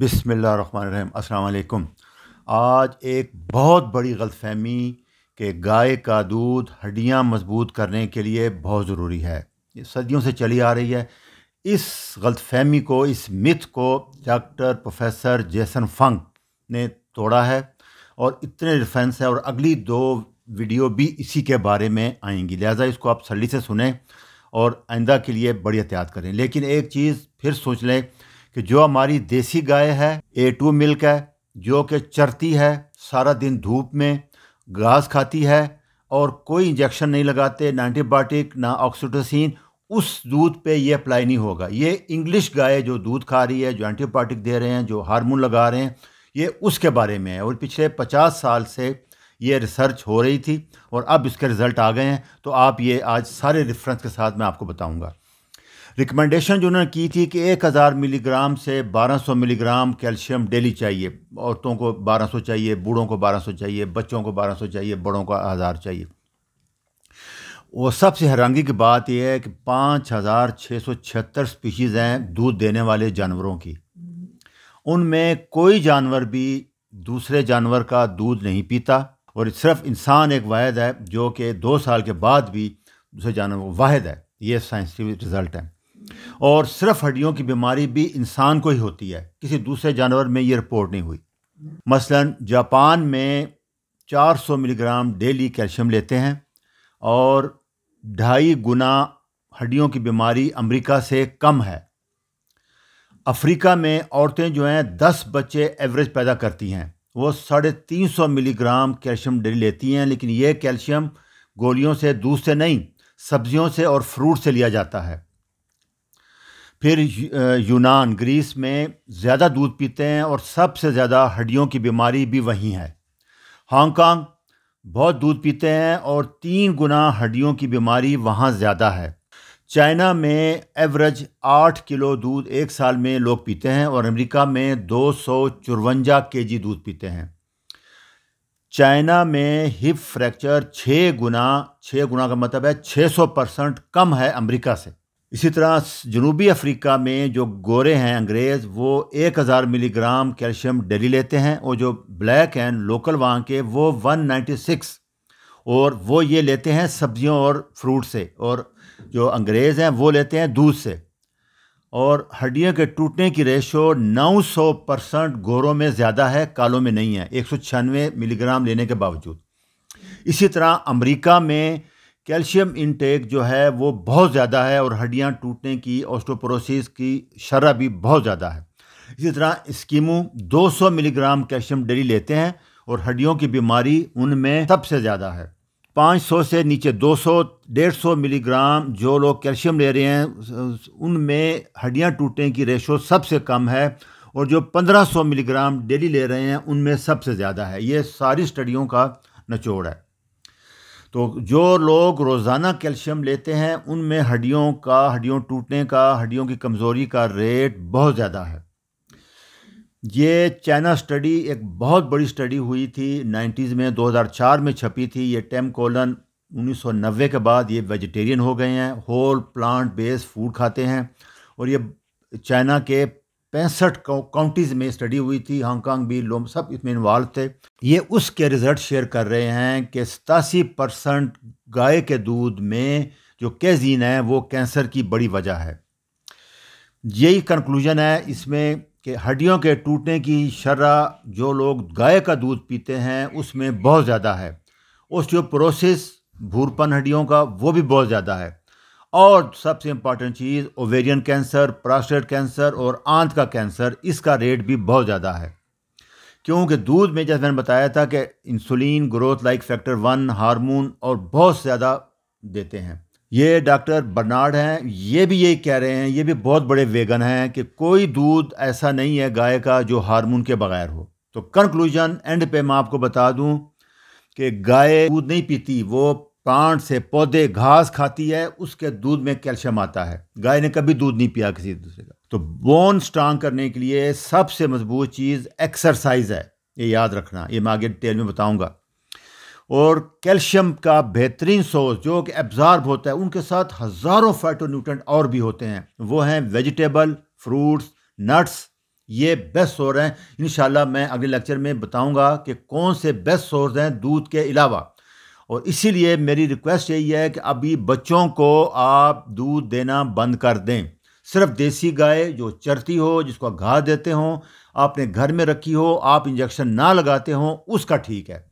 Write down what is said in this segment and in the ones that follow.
बिसमीम् अल्लाम आज एक बहुत बड़ी गलतफहमी कि गाय का दूध हड्डियां मजबूत करने के लिए बहुत ज़रूरी है ये सदियों से चली आ रही है इस गलतफहमी को इस मिथ को डॉक्टर प्रोफेसर जेसन फंग ने तोड़ा है और इतने रिफ्रेंस है और अगली दो वीडियो भी इसी के बारे में आएंगी लिहाजा इसको आप सली से सुने और आइंदा के लिए बड़ी एहतियात करें लेकिन एक चीज़ फिर सोच लें कि जो हमारी देसी गाय है ए टू मिल्क है जो कि चरती है सारा दिन धूप में घास खाती है और कोई इंजेक्शन नहीं लगाते ना एंटीबायोटिक ना ऑक्सीटोसिन उस दूध पे ये अप्लाई नहीं होगा ये इंग्लिश गाय जो दूध खा रही है जो एंटीबायोटिक दे रहे हैं जो हार्मोन लगा रहे हैं ये उसके बारे में है और पिछले पचास साल से ये रिसर्च हो रही थी और अब इसके रिज़ल्ट आ गए हैं तो आप ये आज सारे रेफरेंस के साथ मैं आपको बताऊंगा रिकमेंडेशन जो उन्होंने की थी कि एक हज़ार मिलीग्राम से बारह सौ मिलीग्राम कैल्शियम डेली चाहिए औरतों को बारह सौ चाहिए बूढ़ों को बारह सौ चाहिए बच्चों को बारह सौ चाहिए बड़ों को हज़ार चाहिए वो सबसे हैरानगी की बात यह है कि पाँच हज़ार छः सौ छिहत्तर स्पीशीज़ हैं दूध देने वाले जानवरों की उनमें कोई जानवर भी दूसरे जानवर का दूध नहीं पीता और सिर्फ इंसान एक वाहद है जो कि दो साल के बाद भी दूसरे जानवर वाहद है ये साइंसिफिक रिज़ल्ट है और सिर्फ हड्डियों की बीमारी भी इंसान को ही होती है किसी दूसरे जानवर में ये रिपोर्ट नहीं हुई मसलन जापान में 400 मिलीग्राम डेली कैल्शियम लेते हैं और ढाई गुना हड्डियों की बीमारी अमेरिका से कम है अफ्रीका में औरतें जो हैं 10 बच्चे एवरेज पैदा करती हैं वो साढ़े तीन सौ मिलीग्राम कैल्शियम डेली लेती हैं लेकिन ये कैल्शियम गोलियों से दूध से नहीं सब्जियों से और फ्रूट से लिया जाता है फिर यूनान ग्रीस में ज़्यादा दूध पीते हैं और सबसे ज़्यादा हड्डियों की बीमारी भी वहीं है हांगकांग बहुत दूध पीते हैं और तीन गुना हड्डियों की बीमारी वहाँ ज़्यादा है चाइना में एवरेज आठ किलो दूध एक साल में लोग पीते हैं और अमेरिका में दो सौ चुरवंजा के जी दूध पीते हैं चाइना में हिप फ्रैक्चर छः गुना छः गुना का मतलब है छः सौ परसेंट कम है अमेरिका से इसी तरह जनूबी अफ्रीका में जो गोरे हैं अंग्रेज़ वो एक हज़ार मिलीग्राम कैल्शियम डेली लेते हैं और जो ब्लैक हैं लोकल वहाँ के वो वन सिक्स और वो ये लेते हैं सब्जियों और फ्रूट से और जो अंग्रेज़ हैं वो लेते हैं दूध से और हड्डियों के टूटने की रेशो 900 परसेंट गोरों में ज़्यादा है कालों में नहीं है एक मिलीग्राम लेने के बावजूद इसी तरह अमेरिका में कैल्शियम इनटेक जो है वो बहुत ज़्यादा है और हड्डियाँ टूटने की ऑस्टोपोरोसिस की शरह भी बहुत ज़्यादा है इसी तरह स्कीमू 200 मिलीग्राम कैल्शियम डेली लेते हैं और हड्डियों की बीमारी उनमें सबसे ज़्यादा है 500 से नीचे 200 150 मिलीग्राम जो लोग कैल्शियम ले रहे हैं उनमें हड्डियाँ टूटने की रेशो सबसे कम है और जो 1500 मिलीग्राम डेली ले रहे हैं उनमें सबसे ज़्यादा है ये सारी स्टडियों का निचोड़ है तो जो लोग रोज़ाना कैल्शियम लेते हैं उनमें हड्डियों का हड्डियों टूटने का हड्डियों की कमज़ोरी का रेट बहुत ज़्यादा है ये चाइना स्टडी एक बहुत बड़ी स्टडी हुई थी नाइन्टीज़ में 2004 में छपी थी ये टेम कोलन 1990 के बाद ये वेजिटेरियन हो गए हैं होल प्लांट बेस्ड फूड खाते हैं और ये चाइना के पैंसठ काउंटीज़ में स्टडी हुई थी हांगकांग भी लोम सब इसमें इन्वॉल्व थे ये उसके रिज़ल्ट शेयर कर रहे हैं कि सतासी परसेंट गाय के दूध में जो कैजीन है वो कैंसर की बड़ी वजह है यही कंक्लूजन है इसमें कि हड्डियों के टूटने की शरह जो लोग गाय का दूध पीते हैं उसमें बहुत ज़्यादा है उस जो प्रोसेस भूरपन हड्डियों का वो भी बहुत ज़्यादा है और सबसे इम्पॉर्टेंट चीज़ ओवेरियन कैंसर प्रोस्टेट कैंसर और आंत का कैंसर इसका रेट भी बहुत ज़्यादा है क्योंकि दूध में जैसे मैंने बताया था कि insulin growth like factor one hormone और बहुत ज़्यादा देते हैं ये डॉक्टर बर्नार्ड हैं ये भी यही कह रहे हैं ये भी बहुत बड़े वेगन हैं कि कोई दूध ऐसा नहीं है गाय का जो हार्मोन के बगैर हो तो कंक्लूजन एंड पे मैं आपको बता दूं कि गाय दूध नहीं पीती वो प्लांट से पौधे घास खाती है उसके दूध में कैल्शियम आता है गाय ने कभी दूध नहीं पिया किसी दूसरे का तो बोन स्ट्रांग करने के लिए सबसे मजबूत चीज़ एक्सरसाइज है ये याद रखना ये मैं आगे डिटेल में बताऊंगा और कैल्शियम का बेहतरीन सोर्स जो कि एब्जार्ब होता है उनके साथ हज़ारों फाइटोन्यूट्रेंट और भी होते हैं वो हैं वेजिटेबल फ्रूट्स नट्स ये बेस्ट सोर्स हैं इन मैं अगले लेक्चर में बताऊंगा कि कौन से बेस्ट सोर्स हैं दूध के अलावा और इसीलिए मेरी रिक्वेस्ट यही है कि अभी बच्चों को आप दूध देना बंद कर दें सिर्फ देसी गाय जो चरती हो जिसको घास देते हों आपने घर में रखी हो आप इंजेक्शन ना लगाते हों उसका ठीक है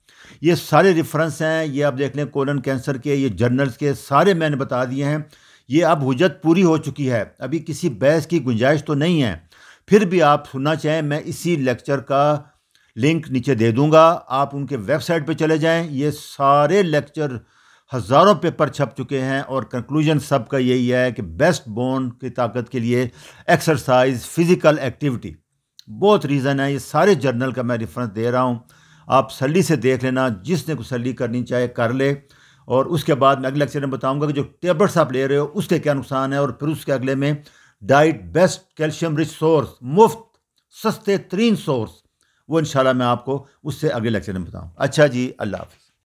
ये सारे रेफरेंस हैं ये आप देख लें कोलन कैंसर के ये जर्नल्स के सारे मैंने बता दिए हैं ये अब हजत पूरी हो चुकी है अभी किसी बहस की गुंजाइश तो नहीं है फिर भी आप सुनना चाहें मैं इसी लेक्चर का लिंक नीचे दे दूंगा आप उनके वेबसाइट पे चले जाएं ये सारे लेक्चर हज़ारों पेपर छप चुके हैं और कंक्लूजन सब का यही है कि बेस्ट बोन की ताकत के लिए एक्सरसाइज फ़िज़िकल एक्टिविटी बहुत रीज़न है ये सारे जर्नल का मैं रेफरेंस दे रहा हूँ आप सली से देख लेना जिसने को सली करनी चाहे कर ले और उसके बाद मैं अगले लेक्चर में बताऊँगा कि जो टेबलेट्स आप ले रहे हो उसके क्या नुकसान है और फिर उसके अगले में diet best calcium rich source मुफ्त सस्ते तरीन सोर्स वो इन मैं आपको उससे अगले लेक्चर में बताऊँ अच्छा जी अल्लाह हाफि